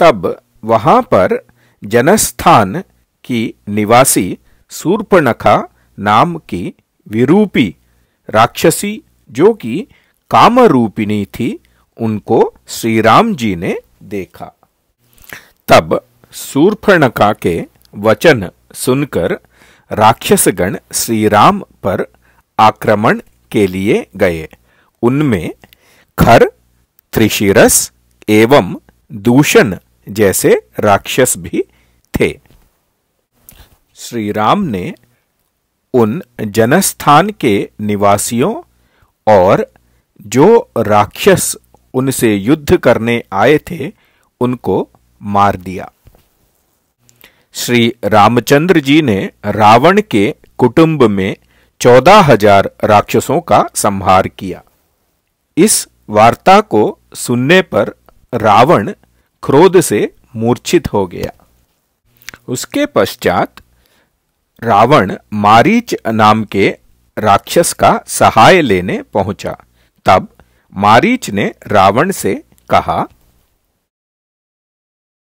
तब वहां पर जनस्थान की निवासी सूर्पणखा नाम की विरूपी राक्षसी जो कि कामरूपिणी थी उनको श्री राम जी ने देखा तब सूर्पणखा के वचन सुनकर राक्षसगण श्री राम पर आक्रमण के लिए गए उनमें खर त्रिशिरस एवं दूषण जैसे राक्षस भी थे श्री राम ने उन जनस्थान के निवासियों और जो राक्षस उनसे युद्ध करने आए थे उनको मार दिया श्री रामचंद्र जी ने रावण के कुटुंब में चौदह हजार राक्षसों का संहार किया इस वार्ता को सुनने पर रावण क्रोध से मूर्छित हो गया उसके पश्चात रावण मारीच नाम के राक्षस का सहाय लेने पहुंचा तब मारीच ने रावण से कहा